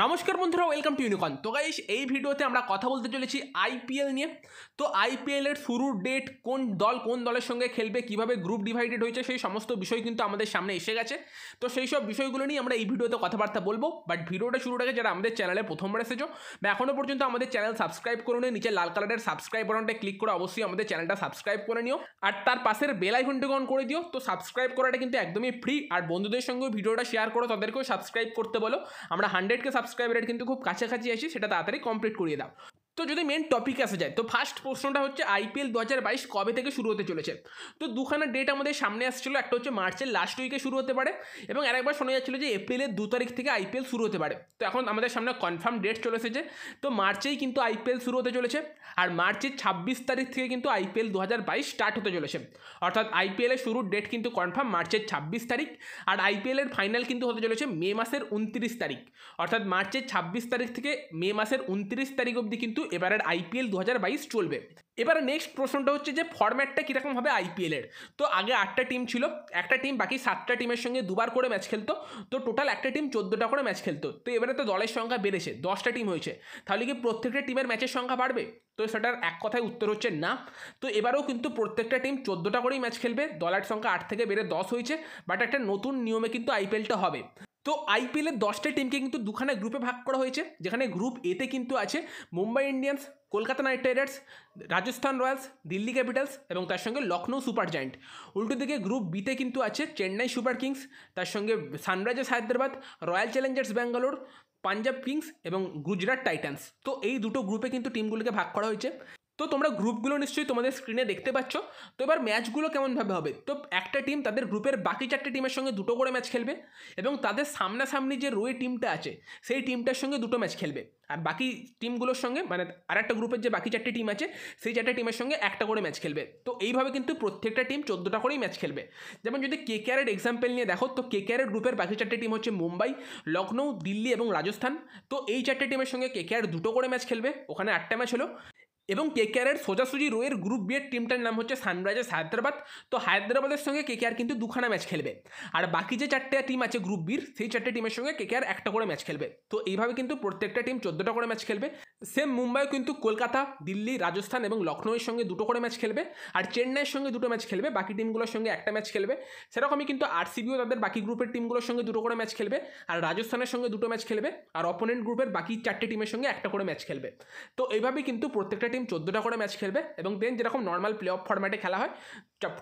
নমস্কার বন্ধুরা welcome to ইউনিকন তো গাইস এই ভিডিওতে আমরা কথা বলতে চলেছি আইপিএল নিয়ে তো আইপিএলের শুরুর ডেট কোন দল কোন দলের সঙ্গে খেলবে কিভাবে গ্রুপ ডিভাইডেড হয়েছে সেই সমস্ত বিষয় কিন্তু আমাদের সামনে এসে গেছে তো সেই সব বিষয়গুলো নিয়ে আমরা এই ভিডিওতে কথাবার্তা বলবো বাট ভিডিওটা শুরুর আগে যারা আমাদের চ্যানেলে প্রথমবার এসেছো বা এখনও পর্যন্ত আমাদের চ্যানেল সাবস্ক্রাইব করে নিয়ে নিচে লাল কালারের সাবস্ক্রাইব বাটনটা ক্লিক করে অবশ্যই আমাদের চ্যানেলটা সাবস্ক্রাইব করে নিও আর তার পাশের বেল আইকনটিকে অন করে দিও তো সাবস্ক্রাইব করাটা কিন্তু একদমই ফ্রি আর বন্ধুদের সঙ্গেও ভিডিওটা শেয়ার করো তাদেরকেও সাবস্ক্রাইব করতে বলো আমরা হান্ড্রেডকে সাবস্ক্রাইব রেট কিন্তু খুব কাছাকাছি আসে সেটা তাড়াতাড়ি কমপ্লিট করিয়ে দাও তো যদি মেন টপিক আসা যায় তো ফার্স্ট প্রশ্নটা হচ্ছে আইপিএল দু হাজার বাইশ কবে থেকে শুরু হতে চলেছে তো দুখানা ডেট আমাদের সামনে আসছিল একটা হচ্ছে মার্চের লাস্ট উইকে শুরু হতে পারে এবং আর একবার শোনা যাচ্ছিল যে এপ্রিলের দু তারিখ থেকে আইপিএল শুরু হতে পারে তো এখন আমাদের সামনে কনফার্ম ডেট চলে এসেছে তো মার্চেই কিন্তু আইপিএল শুরু হতে চলেছে আর মার্চের ছাব্বিশ তারিখ থেকে কিন্তু আইপিএল দু হাজার বাইশ স্টার্ট হতে চলেছে অর্থাৎ আইপিএলের শুরুর ডেট কিন্তু কনফার্ম মার্চের ছাব্বিশ তারিখ আর আইপিএলের ফাইনাল কিন্তু হতে চলেছে মে মাসের উনত্রিশ তারিখ অর্থাৎ মার্চের ছাব্বিশ তারিখ থেকে মে মাসের উনত্রিশ তারিখ অবধি কিন্তু কিন্তু এবারের আইপিএল দু চলবে এবার নেক্সট প্রশ্নটা হচ্ছে যে ফরম্যাটটা কীরকম হবে আইপিএলের তো আগে আটটা টিম ছিল একটা টিম বাকি সাতটা টিমের সঙ্গে দুবার করে ম্যাচ খেলতো তো টোটাল একটা টিম চোদ্দোটা করে ম্যাচ খেলতো তো এবারে তো দলের সংখ্যা বেড়েছে দশটা টিম হয়েছে তাহলে কি প্রত্যেকটা টিমের ম্যাচের সংখ্যা বাড়বে তো সেটার এক কথায় উত্তর হচ্ছে না তো এবারেও কিন্তু প্রত্যেকটা টিম চোদ্দোটা করেই ম্যাচ খেলবে দলের সংখ্যা আট থেকে বেড়ে দশ হয়েছে বাট একটা নতুন নিয়মে কিন্তু আইপিএলটা হবে তো আইপিএলের দশটা টিমকে কিন্তু দুখানা গ্রুপে ভাগ করা হয়েছে যেখানে গ্রুপ এতে কিন্তু আছে Mumbai Indians Kolkata Knight Riders Rajasthan Royals Delhi Capitals এবং তার সঙ্গে লখনৌ সুপার জায়েন্ট উল্টো দিকে গ্রুপ বিতে কিন্তু আছে চেন্নাই সুপার কিংস তার সঙ্গে Sunrisers Hyderabad Royal Challengers Bangalore Punjab Kings এবং গুজরাট টাইটান্স তো এই দুটো গ্রুপে কিন্তু টিমগুলিকে ভাগ করা হয়েছে তো তোমরা গ্রুপগুলো নিশ্চয়ই তোমাদের স্ক্রিনে দেখতে পাচ্ছ তো এবার ম্যাচগুলো কেমনভাবে হবে তো একটা টিম তাদের গ্রুপের বাকি চারটে টিমের সঙ্গে দুটো করে ম্যাচ খেলবে এবং তাদের সামনাসামনি যে রয়ে টিমটা আছে সেই টিমটার সঙ্গে দুটো ম্যাচ খেলবে আর বাকি টিমগুলোর সঙ্গে মানে আর একটা গ্রুপের যে বাকি চারটে টিম আছে সেই চারটে টিমের সঙ্গে একটা করে ম্যাচ খেলবে তো এইভাবে কিন্তু প্রত্যেকটা টিম চোদ্দোটা করেই ম্যাচ খেলবে যেমন যদি কে কেয়ারের এক্সাম্পল নিয়ে দেখো তো কে কেয়ারের গ্রুপের বাকি চারটে টিম হচ্ছে মুম্বাই লখনৌ দিল্লি এবং রাজস্থান তো এই চারটে টিমের সঙ্গে কে কেয়ার দুটো করে ম্যাচ খেলবে ওখানে আটটা ম্যাচ হলো এবং কেকেআরের সোজাসুজি রোয়ের গ্রুপ বিয়ের টিমটার নাম হচ্ছে সানরাইজার্স হায়দ্রাবাদ তো হায়দ্রাবাদের সঙ্গে কেকেআর কিন্তু দুখানা ম্যাচ খেলবে আর বাকি যে চারটে টিম আছে গ্রুপ বির সেই চারটে টিমের সঙ্গে কেকেআর একটা করে ম্যাচ খেলবে তো এইভাবে কিন্তু প্রত্যেকটা টিম চোদ্দোটা করে ম্যাচ খেলবে সেম মুম্বাই কিন্তু কলকাতা দিল্লি রাজস্থান এবং লখনৌয়ের সঙ্গে দুটো করে ম্যাচ খেলবে আর চেন্নাইয়ের সঙ্গে দুটো ম্যাচ খেলবে বাকি টিমগুলোর সঙ্গে একটা ম্যাচ খেলবে সেরকমই কিন্তু আরসিবিও তাদের বাকি গ্রুপের টিমগুলোর সঙ্গে দুটো করে ম্যাচ খেলবে আর রাজস্থানের সঙ্গে দুটো ম্যাচ খেলবে আর অপোনেন্ট গ্রুপের বাকি চারটে টিমের সঙ্গে একটা করে ম্যাচ খেলবে তো এইভাবে কিন্তু প্রত্যেকটা টিম দেন চোদ্দোটা করে ম্যাচ খেলবে এবং দেন যেরকম নর্মাল প্লে অফ ফর্ম্যাটে খেলা হয়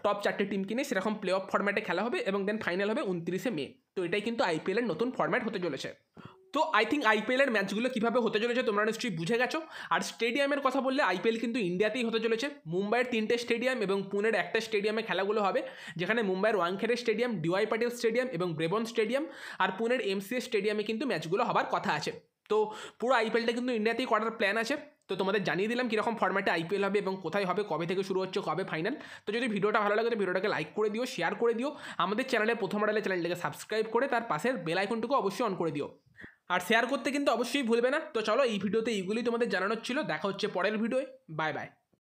টপ চারটে টিম কিনে সেরকম প্লে অফ ফর্ম্যাটে খেলা হবে এবং দেন ফাইনাল হবে উনত্রিশে মে তো এটাই কিন্তু আইপিএলের নতুন ফর্ম্যাট হতে চলেছে তো আই থিঙ্ক আইপিএলের ম্যাচগুলো কীভাবে হতে চলেছে তোমরা নিশ্চয়ই বুঝে গেছো আর স্টেডিয়ামের কথা বললে আইপিএল কিন্তু ইন্ডিয়াতেই হতে চলেছে মুম্বাইয়ের তিনটে স্টেডিয়াম এবং পুনের একটা স্টেডিয়ামে খেলাগুলো হবে যেখানে মুম্বাইয়ের Wankhede stadium DY Patil stadium এবং ব্রেবন স্টেডিয়াম আর পুনের এমসিএ স্টেডিয়ামে কিন্তু ম্যাচগুলো হবার কথা আছে তো পুরো আইপিএলটা কিন্তু ইন্ডিয়াতেই করার প্ল্যান আছে তো তোমাদের জানিয়ে দিলাম কীরকম ফর্ম্যাটে আইপিএল হবে এবং কোথায় হবে কবে থেকে শুরু হচ্ছে কবে ফাইনাল তো যদি ভিডিওটা ভালো লাগে তো ভিডিওটাকে লাইক করে দিও শেয়ার করে দিও আমাদের চ্যানেলে প্রথম আড়ালে চ্যানেলটাকে সাবস্ক্রাইব করে তার পাশের বেল আইকনটুকু অবশ্যই অন করে দিও আর শেয়ার করতে কিন্তু অবশ্যই ভুলবে না তো চলো এই ভিডিওতে এইগুলি তোমাদের জানানোর ছিল দেখা হচ্ছে পরের ভিডিওয় বাই বাই